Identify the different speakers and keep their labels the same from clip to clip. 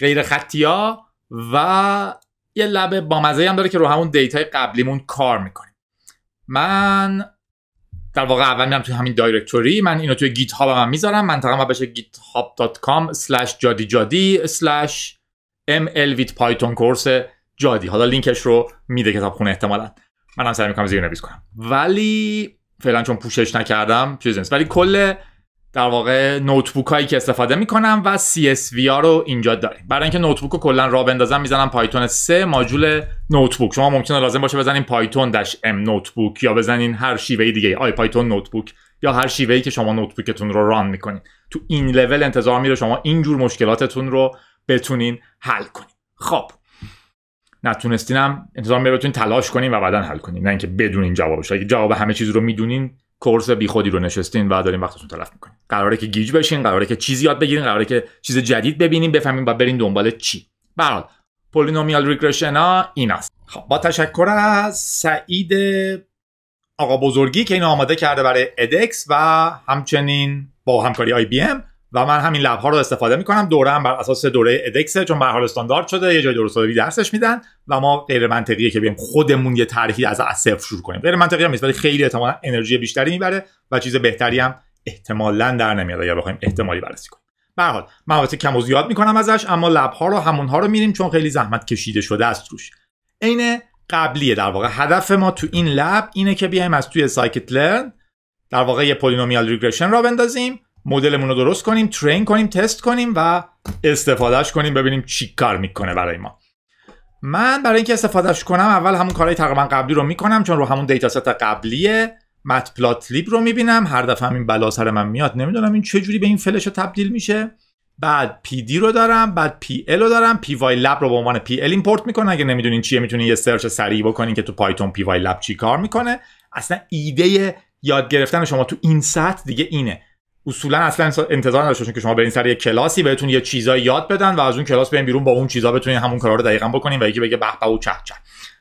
Speaker 1: غیر خطی ها و یه لب بامزه هم داره که رو همون دیتای قبلیمون کار میکنیم من در واقع اول میرم توی همین دایرکتوری من اینو توی گیت هاب هم میذارم منطقه ما بشه github.com slash جادی جادی slash ml with python کورس جادی حالا لینکش رو میده کتاب خونه احتمالا هم سعی میکنم زیر نویز کنم ولی فعلا چون پوشش نکردم چیز نیست ولی کل در واقع نوتبوک هایی که استفاده میکنم و CSV ها رو اینجا داریم برای اینکه نوتبوک رو کلا راه بندازم میزنم پایتون 3 ماجول نوتبوک شما ممکنه لازم باشه بزنین پایتون داش ام نوتبوک یا بزنین هر شیوه دیگه آی پایتون نوتبوک یا هر شیوه ای که شما نوتبوکتون رو ران میکنین تو این لول انتظار میره شما اینجور مشکلاتتون رو بتونین حل کنین خب نتونستینم انتظار میره تلاش کنین و بعدا حل کنین نه اینکه بدونین جوابش اگه جواب همه چیز رو میدونین کورس خودی رو نشستین و دارین وقتتون تلف میکنین قراره که گیج بشین قراره که چیزی یاد بگیرین قراره که چیز جدید ببینین بفهمین و برین دنبال چی به پولینومیال ریگرشن ها ایناست خب با تشکر از سعید آقا بزرگی که اینو آماده کرده برای ادکس و همچنین با همکاری آی بی ام و من همین لبها رو استفاده میکنم دوره هم بر اساس دوره ادکس چون به حال استاندارد شده یه جای درست درسش میدن و ما غیر منطقیه که بیم خودمون یه طرحی از صفر شروع کنیم غیر منطقی هم نیست ولی خیلی احتمال انرژی بیشتری میبره و چیز بهتری هم احتمالا در نمیاد یا بخوایم احتمالی بررسی کنیم به حال من واسه کم و زیاد میکنم ازش اما لبها رو همونها رو میریم چون خیلی زحمت کشیده شده است روش عین قبلیه در واقع هدف ما تو این لب اینه که بیایم از توی سایکت لرن در واقع یه پولینومیال ریگرشن را بندازیم مدلمون رو درست کنیم ترین کنیم تست کنیم و استفادهش کنیم ببینیم چی کار میکنه برای ما من برای اینکه استفادهش کنم اول همون کارهای تقریبا قبلی رو میکنم چون رو همون دیتاست قبلیه مت پلات لیب رو میبینم هر دفعه این بلا سر من میاد نمیدونم این چه جوری به این فلش تبدیل میشه بعد پی دی رو دارم بعد پی ال رو دارم پی وای لب رو به عنوان پی ال ایمپورت میکنه اگه نمیدونین چیه میتونین یه سرچ سریع بکنین که تو پایتون پی وای لب چی کار میکنه اصلا ایده یاد گرفتن شما تو این سطح دیگه اینه اصولا اصلا انتظار نداشتن که شما برین سر یه کلاسی بهتون یه چیزایی یاد بدن و از اون کلاس بیان بیرون با اون چیزا بتونین همون کارا رو دقیقا بکنین و یکی بگه به به و چه چه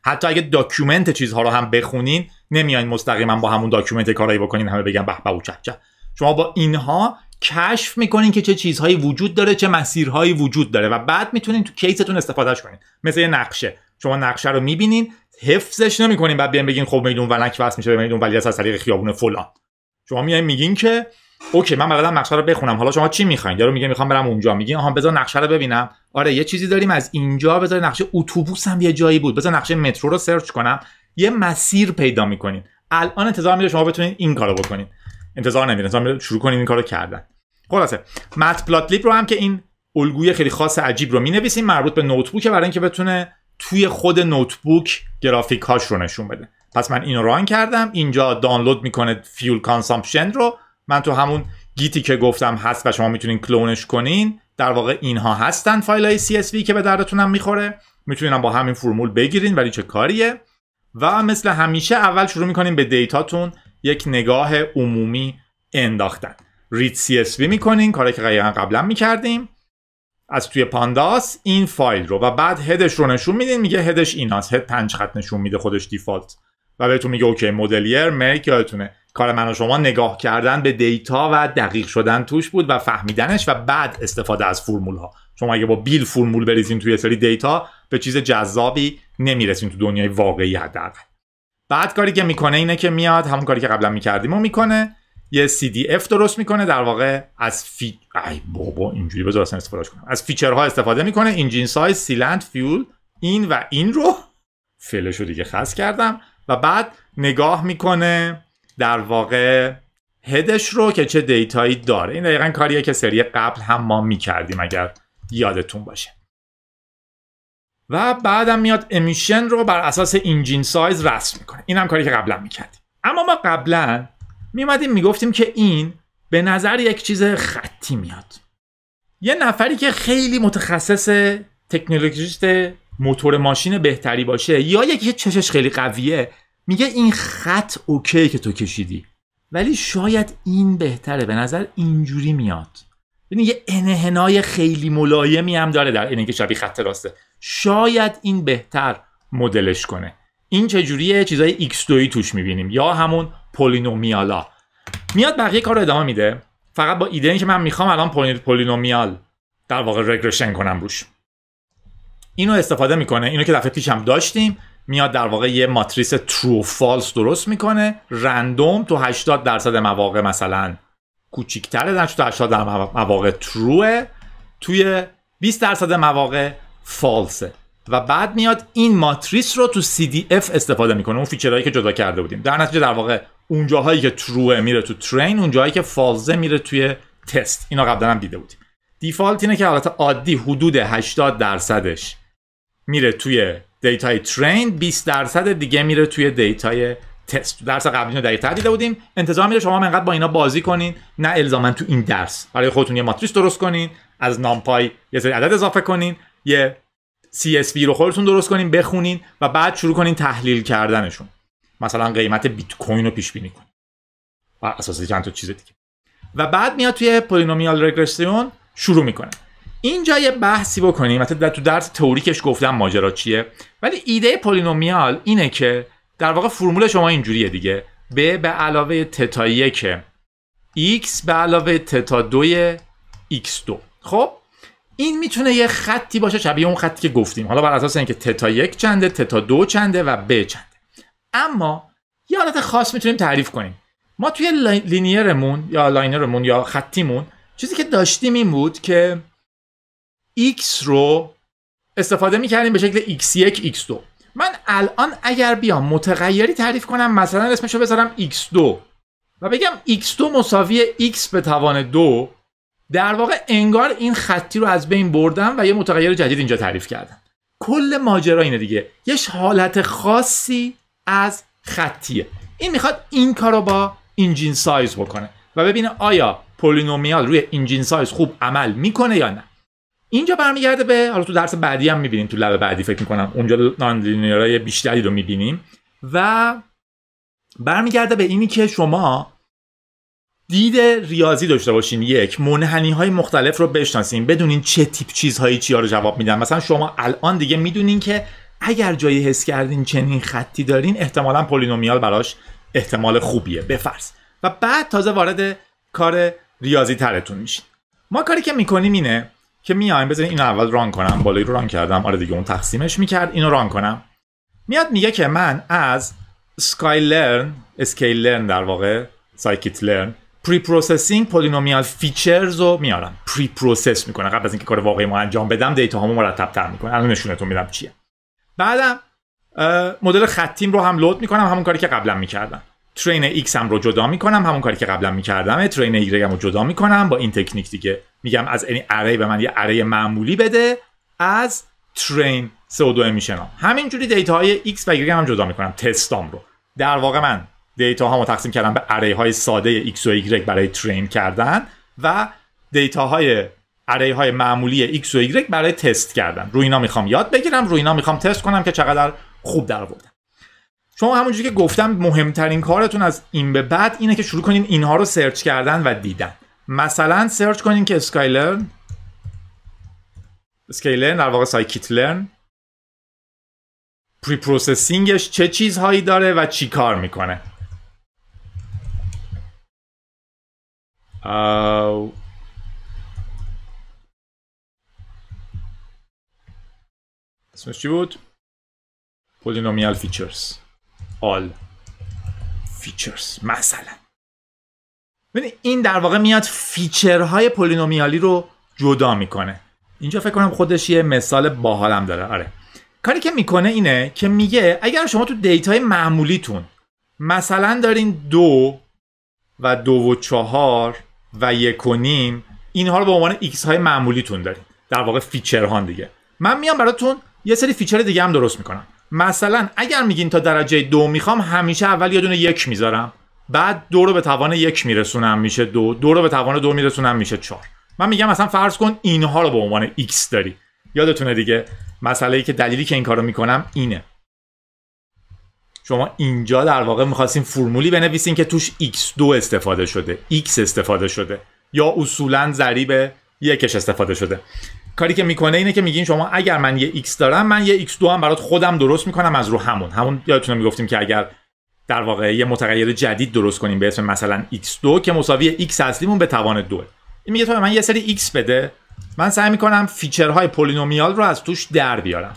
Speaker 1: حتی اگه داکیومنت چیزها رو هم بخونین نمیاین مستقیما با همون داکیومنت کارایی بکنین همه بگن به به و چه چه شما با اینها کشف میکنین که چه چیزهایی وجود داره چه مسیرهایی وجود داره و بعد میتونین تو کیستون استفادهش کنین مثل یه نقشه شما نقشه رو میبینین حفظش نمیکنین بعد بیان بگین خب میدون ولک وصل میشه میدون ولی از طریق خیابون فلان شما میایین میگین که اوکی من بلدم نقشه رو بخونم حالا شما چی میخواین یارو میگه میخوام برم اونجا میگه آها بذار نقشه رو ببینم آره یه چیزی داریم از اینجا بذار نقشه اتوبوس هم یه جایی بود بذار نقشه مترو رو سرچ کنم یه مسیر پیدا میکنین الان انتظار میره شما بتونید این کارو بکنین انتظار نمیره انتظار شروع کنین این کارو کردن خلاصه مت پلاتلیب رو هم که این الگوی خیلی خاص عجیب رو مینویسیم مربوط به نوتبوک برای اینکه بتونه توی خود نوتبوک گرافیک هاش رو نشون بده پس من اینو ران کردم اینجا دانلود میکنه فیول کانسامپشن رو من تو همون گیتی که گفتم هست و شما میتونین کلونش کنین در واقع اینها هستن فایل های CSV که به دردتونم میخوره میتونین با همین فرمول بگیرین ولی چه کاریه و مثل همیشه اول شروع میکنین به دیتاتون یک نگاه عمومی انداختن Read CSV میکنین کاری که قبلا میکردیم از توی پانداس این فایل رو و بعد هدش رو نشون میدین میگه هدش ایناست هد پنج خط نشون میده خودش دیفالت و بهتون میگه اوکی مدلیر میک یادتونه کار من و شما نگاه کردن به دیتا و دقیق شدن توش بود و فهمیدنش و بعد استفاده از فرمول ها شما اگه با بیل فرمول بریزین توی سری دیتا به چیز جذابی نمیرسین تو دنیای واقعی حداقل بعد کاری که میکنه اینه که میاد همون کاری که قبلا میکردیم و میکنه یه CDF درست میکنه در واقع از فی... ای بابا اینجوری بذار اصلا استفاده کنم از فیچرها استفاده میکنه اینجین سایز سیلند فیول این و این رو فعلش دیگه خاص کردم و بعد نگاه میکنه در واقع هدش رو که چه دیتایی داره این دقیقا کاریه که سری قبل هم ما میکردیم اگر یادتون باشه و بعدم میاد امیشن رو بر اساس اینجین سایز رسم میکنه این هم کاری که قبلا میکردیم اما ما قبلا میمدیم میگفتیم که این به نظر یک چیز خطی میاد یه نفری که خیلی متخصص تکنولوژیست موتور ماشین بهتری باشه یا یکی چشش خیلی قویه میگه این خط اوکی که تو کشیدی ولی شاید این بهتره به نظر اینجوری میاد ببین یعنی یه انهنای خیلی ملایمی هم داره در اینکه شبیه خط راسته شاید این بهتر مدلش کنه این چجوریه چیزای ایکس دویی توش میبینیم یا همون پولینومیالا میاد بقیه کار رو ادامه میده فقط با ایده این که من میخوام الان پولینومیال در واقع رگرشن کنم روش اینو استفاده میکنه اینو که دفعه پیش هم داشتیم میاد در واقع یه ماتریس ترو فالس درست میکنه رندوم تو 80 درصد مواقع مثلا کوچیک‌تره در تو 80 در مواقع تروه توی 20 درصد مواقع فالسه و بعد میاد این ماتریس رو تو CDF استفاده میکنه اون فیچرهایی که جدا کرده بودیم در نتیجه در واقع جاهایی که تروه میره تو ترین جاهایی که فالزه میره توی تست اینا قبلا هم دیده بودیم دیفالت اینه که حالت عادی حدود 80 درصدش میره توی دیتای ترین 20 درصد دیگه میره توی دیتای تست درس قبلی رو دقیق دیده بودیم انتظار میره شما انقدر با اینا بازی کنین نه الزاما تو این درس برای خودتون یه ماتریس درست کنین از نامپای یه سری عدد اضافه کنین یه CSV رو خودتون درست کنین بخونین و بعد شروع کنین تحلیل کردنشون مثلا قیمت بیت کوین رو پیش بینی کنین و اساس چند تا چیز دیگه و بعد میاد توی پولینومیال رگرسیون شروع میکنه اینجا یه بحثی بکنیم حتی در تو درس تئوریکش گفتم ماجرا چیه ولی ایده پولینومیال اینه که در واقع فرمول شما اینجوریه دیگه ب به علاوه تتا یک x به علاوه تتا دو x2 خب این میتونه یه خطی باشه شبیه اون خطی که گفتیم حالا بر اساس اینکه تتا یک چنده تتا دو چنده و ب چنده اما یه حالت خاص میتونیم تعریف کنیم ما توی لینیرمون یا لاینرمون یا خطیمون چیزی که داشتیم این بود که x رو استفاده میکردیم به شکل x1 x2 من الان اگر بیام متغیری تعریف کنم مثلا اسمش رو بذارم x2 و بگم x2 مساوی x به توان 2 در واقع انگار این خطی رو از بین بردم و یه متغیر جدید اینجا تعریف کردم کل ماجرا اینه دیگه یه حالت خاصی از خطیه این میخواد این کار رو با اینجین سایز بکنه و ببینه آیا پولینومیال روی اینجین سایز خوب عمل میکنه یا نه اینجا برمیگرده به حالا تو درس بعدی هم میبینیم تو لب بعدی فکر میکنم اونجا نان بیشتری رو میبینیم و برمیگرده به اینی که شما دید ریاضی داشته باشین یک منحنی های مختلف رو بشناسین بدونین چه تیپ چیزهایی چیا رو جواب میدن مثلا شما الان دیگه میدونین که اگر جایی حس کردین چنین خطی دارین احتمالا پولینومیال براش احتمال خوبیه بفرض و بعد تازه وارد کار ریاضی ترتون میشین ما کاری که میکنیم اینه که میایم بزنین این اول ران کنم بالایی رو ران کردم آره دیگه اون تقسیمش میکرد اینو ران کنم میاد میگه که من از سکای لرن اسکیل لرن در واقع سایکیت لرن پری پروسسینگ پولینومیال فیچرز رو میارم پری پروسس میکنه قبل از اینکه کار واقعی ما انجام بدم دیتا هامو مرتب تر میکنه الان نشونتون میدم چیه بعدم مدل خطیم رو هم لود میکنم همون کاری که قبلا میکردم ترین X هم رو جدا میکنم همون کاری که قبلا میکردم ترین Y هم رو جدا میکنم با این تکنیک دیگه میگم از این اری به من یه اری معمولی بده از ترین CO2 امیشن همینجوری دیتا های X و Y هم جدا میکنم تستام رو در واقع من دیتا ها تقسیم کردم به اره های ساده X و Y برای ترین کردن و دیتا های اری های معمولی X و Y برای تست کردن روی اینا میخوام یاد بگیرم روی اینا میخوام تست کنم که چقدر خوب در بودن. شما همونجوری که گفتم مهمترین کارتون از این به بعد اینه که شروع کنین اینها رو سرچ کردن و دیدن مثلا سرچ کنین که اسکایلرن اسکایلر در واقع سایکیت لرن پری پروسسینگش چه چیزهایی داره و چی کار میکنه او... اسمش چی بود؟ پولینومیال فیچرز all features مثلا این در واقع میاد فیچرهای پولینومیالی رو جدا میکنه اینجا فکر کنم خودش یه مثال باحالم داره آره کاری که میکنه اینه که میگه اگر شما تو دیتای معمولیتون مثلا دارین دو و دو و چهار و یک و نیم اینها رو به عنوان ایکس های معمولیتون دارین در واقع فیچر ها دیگه من میام براتون یه سری فیچر دیگه هم درست میکنم مثلا اگر میگین تا درجه دو میخوام همیشه اول یه دونه یک میذارم بعد دو رو به توان یک میرسونم میشه دو دو رو به توان دو میرسونم میشه چهار من میگم مثلا فرض کن اینها رو به عنوان x داری یادتونه دیگه مسئله ای که دلیلی که این کارو میکنم اینه شما اینجا در واقع میخواستین فرمولی بنویسین که توش x2 استفاده شده x استفاده شده یا اصولا ضریب یکش استفاده شده کاری که میکنه اینه که میگین شما اگر من یه x دارم من یه x2 هم برات خودم درست میکنم از رو همون همون یادتون میگفتیم که اگر در واقع یه متغیر جدید درست کنیم به اسم مثلا x2 که مساوی x اصلیمون به توان 2 این میگه تو من یه سری x بده من سعی میکنم فیچرهای پولینومیال رو از توش در بیارم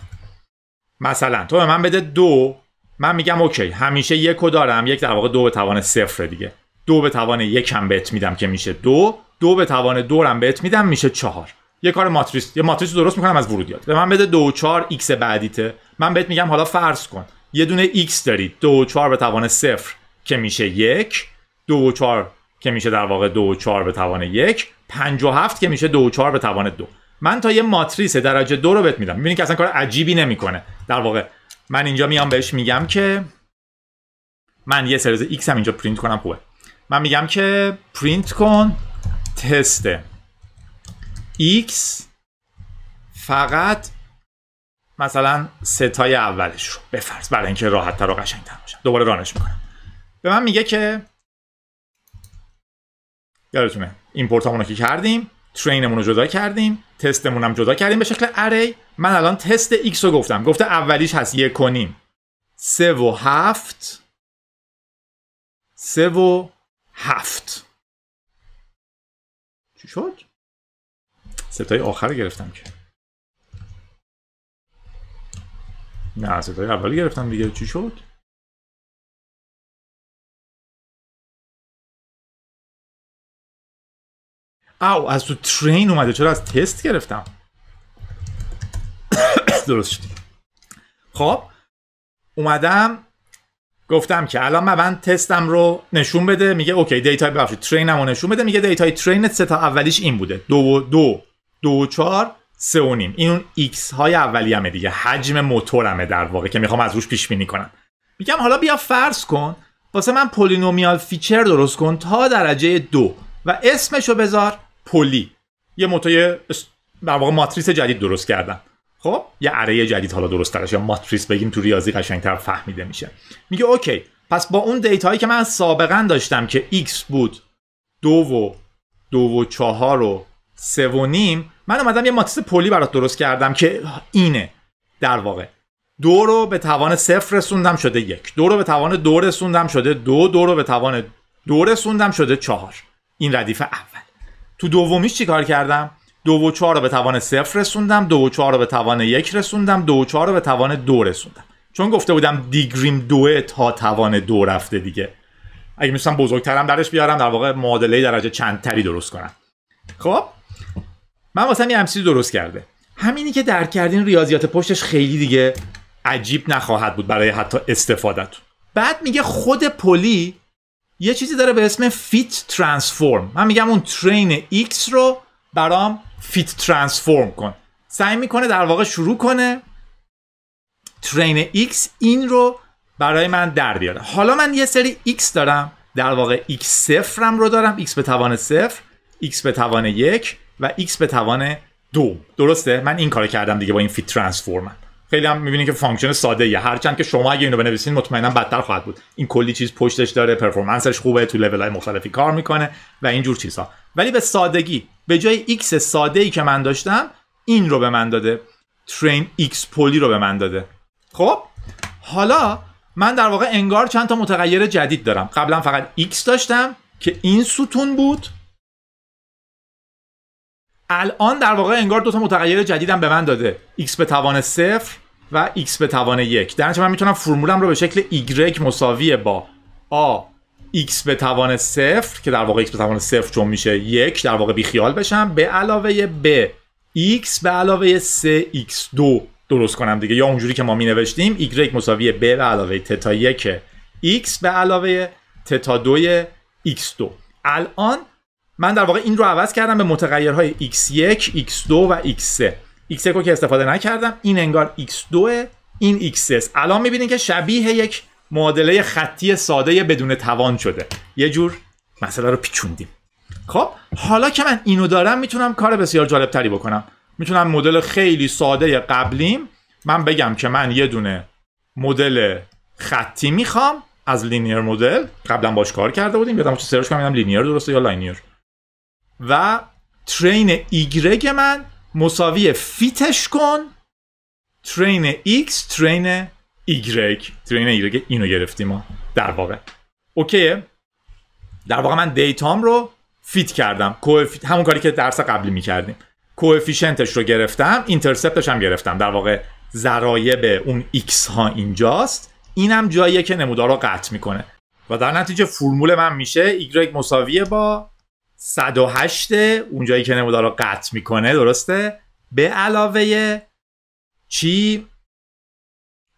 Speaker 1: مثلا تو به من بده دو من میگم اوکی همیشه یکو دارم یک در واقع دو به توان صفر دیگه دو به توان یک هم بهت میدم که میشه دو دو به توان هم بهت میدم میشه چهار یه کار ماتریس یه ماتریس درست میکنم از ورودیات به من بده دو و چهار بعدیته من بهت میگم حالا فرض کن یه دونه x داری دو و چهار به توان صفر که میشه یک دو و که میشه در واقع دو و به توان یک پنج و که میشه دو و به توان دو من تا یه ماتریس درجه دو رو بهت میدم میبینی که اصلا کار عجیبی نمیکنه در واقع من اینجا میام بهش میگم که من یه سریز x هم اینجا پرینت کنم خوبه من میگم که پرینت کن تست X فقط مثلا ستای اولش رو بفرض برای اینکه راحت تر و قشنگ تر باشم دوباره رانش میکنم به من میگه که یادتونه ایمپورت همونو که کردیم ترینمون رو جدا کردیم تستمون هم جدا کردیم به شکل اری من الان تست X رو گفتم گفته اولیش هست یک کنیم سه و هفت سه و هفت چی شد؟ سپتای آخر گرفتم که نه سپتای اول گرفتم دیگه چی شد؟ او از تو ترین اومده چرا از تست گرفتم درست خب اومدم گفتم که الان من تستم رو نشون بده میگه اوکی دیتا ببخشید ترینم رو نشون بده میگه دیتای ترینت سه تا اولیش این بوده دو و دو دو و چهار سه و نیم این اون ایکس های همه دیگه حجم موتورمه در واقع که میخوام از روش پیش بینی کنم میگم حالا بیا فرض کن واسه من پولینومیال فیچر درست کن تا درجه دو و اسمشو بذار پلی یه موتور در واقع ماتریس جدید درست کردم خب یه اره جدید حالا درست ترش یا ماتریس بگیم تو ریاضی قشنگتر فهمیده میشه میگه اوکی پس با اون دیتایی که من سابقا داشتم که x بود دو و دو و سه و نیم من اومدم یه ماتریس پلی برات درست کردم که اینه در واقع دو رو به توان صفر رسوندم شده یک دو رو به توان دو رسوندم شده دو دو رو به توان دو رسوندم شده چهار این ردیف اول تو دومیش کار کردم دو و چهار رو به توان صفر رسوندم دو و چهار رو به توان یک رسوندم دو و چهار رو به توان دو رسوندم چون گفته بودم دیگریم دوه تا توان دو رفته دیگه اگه میتونم بزرگترم درش بیارم در واقع معادله درجه چندتری درست کنم خب من واسه هم یه درست کرده همینی که درک کردین ریاضیات پشتش خیلی دیگه عجیب نخواهد بود برای حتی استفادهتون بعد میگه خود پلی یه چیزی داره به اسم فیت ترانسفورم من میگم اون ترین X رو برام فیت ترانسفورم کن سعی میکنه در واقع شروع کنه ترین X این رو برای من در بیاره حالا من یه سری X دارم در واقع X صفرم رو دارم X به توان صفر X به توان یک و x به توان دو درسته من این کار کردم دیگه با این فیت ترانسفورم خیلی هم میبینید که فانکشن ساده ایه هرچند که شما اگه اینو بنویسین مطمئنا بدتر خواهد بود این کلی چیز پشتش داره پرفورمنسش خوبه تو لول های مختلفی کار میکنه و اینجور چیزها ولی به سادگی به جای x ساده ای که من داشتم این رو به من داده ترین x پلی رو به من داده خب حالا من در واقع انگار چند تا متغیر جدید دارم قبلا فقط x داشتم که این ستون بود الان در واقع انگار دو تا متغیر جدیدم به من داده x به توان صفر و x به توان یک در نتیجه من میتونم فرمولم رو به شکل y مساوی با a x به توان صفر که در واقع x به توان صفر چون میشه یک در واقع بیخیال بشم به علاوه B x به علاوه 3x2 درست کنم دیگه یا اونجوری که ما می نوشتیم y مساوی b به علاوه تتا 1 x به علاوه تتا 2 x2 الان من در واقع این رو عوض کردم به متغیرهای x1 x2 و x3 x1 رو که استفاده نکردم این انگار x2 این x 3 الان میبینید که شبیه یک معادله خطی ساده بدون توان شده یه جور مسئله رو پیچوندیم خب حالا که من اینو دارم میتونم کار بسیار جالب تری بکنم میتونم مدل خیلی ساده قبلیم من بگم که من یه دونه مدل خطی میخوام از لینیر مدل قبلا باش کار کرده بودیم یادم سرچ کنم ببینم لینیر درسته یا لاینیر و ترین ایگرگ من مساوی فیتش کن ترین ایکس ترین ایگرگ ترین ایگرگ اینو گرفتیم ما در واقع اوکیه در واقع من دیتام رو فیت کردم همون کاری که درس قبلی میکردیم کوفیشنتش رو گرفتم اینترسپتش هم گرفتم در واقع ذرایب اون ایکس ها اینجاست اینم جاییه که نمودار رو قطع میکنه و در نتیجه فرمول من میشه ایگرگ مساویه با 108 اونجایی که نمودار رو قطع میکنه درسته به علاوه چی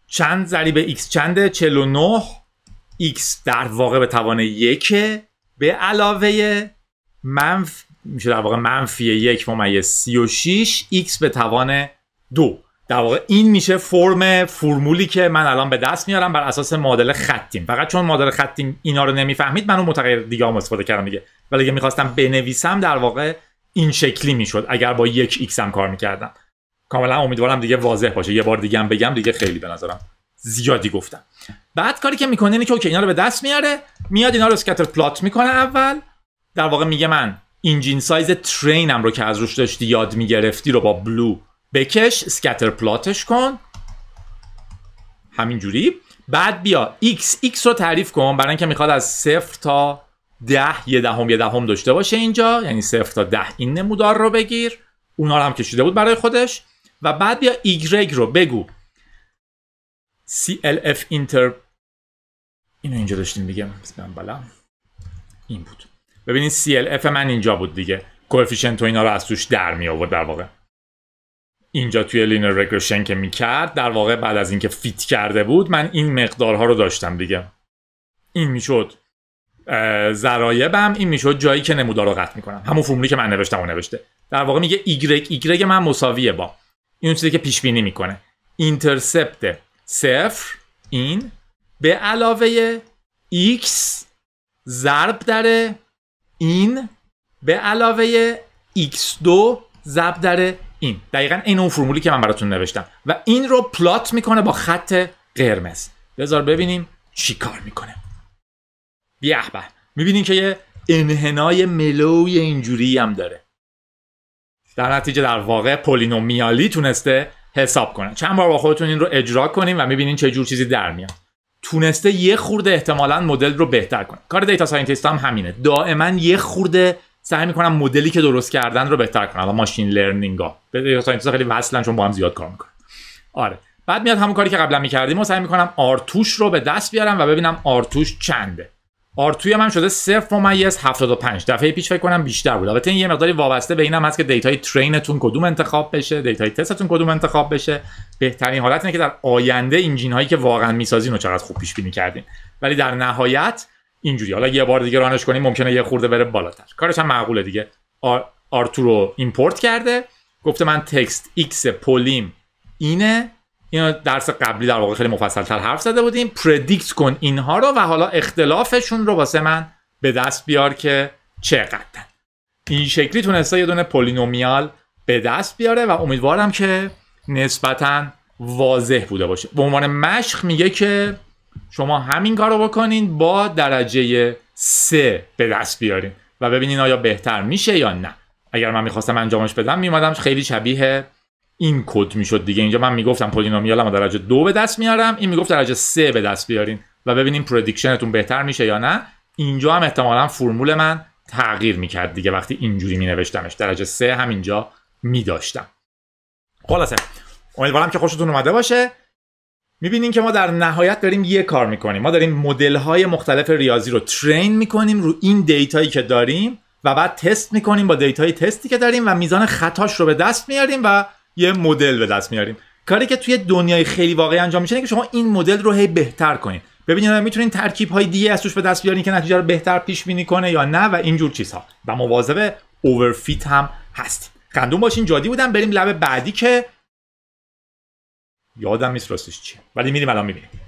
Speaker 1: چند ضریب x چنده 49 x در واقع به توان یکه به علاوه منف میشه در واقع منفی 1 ممیز 36 x به توان دو در واقع این میشه فرم فرمولی که من الان به دست میارم بر اساس مدل خطیم فقط چون مدل خطیم اینا رو نمیفهمید من اون متغیر دیگه هم استفاده کردم دیگه ولی اگه میخواستم بنویسم در واقع این شکلی میشد اگر با یک ایکس هم کار میکردم کاملا امیدوارم دیگه واضح باشه یه بار دیگه هم بگم دیگه خیلی به نظرم زیادی گفتم بعد کاری که میکنه اینه که اوکی اینا رو به دست میاره میاد اینا رو اسکتر پلات میکنه اول در واقع میگه من اینجین سایز ترینم رو که از روش داشتی یاد میگرفتی رو با بلو بکش سکتر پلاتش کن همینجوری بعد بیا x x رو تعریف کن برای اینکه میخواد از صفر تا ده یه دهم یه دهم داشته باشه اینجا یعنی صفر تا ده این نمودار رو بگیر اونا رو هم کشیده بود برای خودش و بعد بیا ایگرگ رو بگو clf اینتر اینو اینجا داشتیم دیگه من بلم این بود ببینید clf من اینجا بود دیگه کوفیشنت و اینا رو از توش در می آورد در واقع اینجا توی لینر رگرشن که میکرد در واقع بعد از اینکه فیت کرده بود من این مقدارها رو داشتم دیگه این میشد ضرایبم این میشد جایی که نمودار رو قطع میکنم همون فرمولی که من نوشتم و نوشته در واقع میگه ایگرگ ایگرگ من مساویه با این چیزی که پیش بینی میکنه اینترسپت صفر این به علاوه ایکس ضرب در این به علاوه x2 ضرب در این دقیقا این اون فرمولی که من براتون نوشتم و این رو پلات میکنه با خط قرمز بذار ببینیم چی کار میکنه بیا به میبینین که یه انحنای ملوی اینجوری هم داره در نتیجه در واقع پولینومیالی تونسته حساب کنه چند بار با خودتون این رو اجرا کنیم و میبینین چه جور چیزی در میاد تونسته یه خورده احتمالا مدل رو بهتر کنه کار دیتا ساینتیست هم همینه دائما یه خورده سعی میکنم مدلی که درست کردن رو بهتر کنم و ماشین لرنینگ ها دیتا ساینتیست خیلی وصلن چون با هم زیاد کار میکنن آره بعد میاد همون کاری که قبلا میکردیم و سعی میکنم آرتوش رو به دست بیارم و ببینم آرتوش چنده آرتوی من شده 0.75 دفعه پیش فکر کنم بیشتر بود البته این یه مقداری وابسته به اینم هست که دیتای ترینتون کدوم انتخاب بشه دیتای تستتون کدوم انتخاب بشه بهترین حالت اینه که در آینده انجین هایی که واقعا میسازین و چقدر خوب پیش بینی کردین ولی در نهایت اینجوری حالا یه بار دیگه رانش کنیم ممکنه یه خورده بره بالاتر کارش هم معقوله دیگه آرتورو ایمپورت کرده گفته من تکست ایکس پولیم اینه اینو درس قبلی در واقع خیلی مفصلتر حرف زده بودیم پردیکت کن اینها رو و حالا اختلافشون رو واسه من به دست بیار که چقدر این شکلی تونسته یه دونه پولینومیال به دست بیاره و امیدوارم که نسبتا واضح بوده باشه به عنوان مشق میگه که شما همین کارو بکنین با درجه سه به دست بیارین و ببینین آیا بهتر میشه یا نه اگر من میخواستم انجامش بدم میمادم خیلی شبیه این کد میشد دیگه اینجا من میگفتم پولینومیالم درجه دو به دست میارم این میگفت درجه سه به دست بیارین و ببینیم پردیکشنتون بهتر میشه یا نه اینجا هم احتمالا فرمول من تغییر میکرد دیگه وقتی اینجوری مینوشتمش درجه سه هم اینجا میداشتم خلاصه امیدوارم که خوشتون اومده باشه میبینین که ما در نهایت داریم یه کار میکنیم ما داریم مدل های مختلف ریاضی رو ترین میکنیم رو این دیتایی که داریم و بعد تست میکنیم با دیتای تستی که داریم و میزان خطاش رو به دست میاریم و یه مدل به دست میاریم کاری که توی دنیای خیلی واقعی انجام میشه که شما این مدل رو هی بهتر کنین ببینید میتونین ترکیب های دیگه از توش به دست بیارین که نتیجه رو بهتر پیش بینی کنه یا نه و اینجور چیزها و مواظب اوورفیت هم هست قندون باشین جادی بودم بریم لب بعدی که یادم نیست راستش چیه ولی میریم الان میبینیم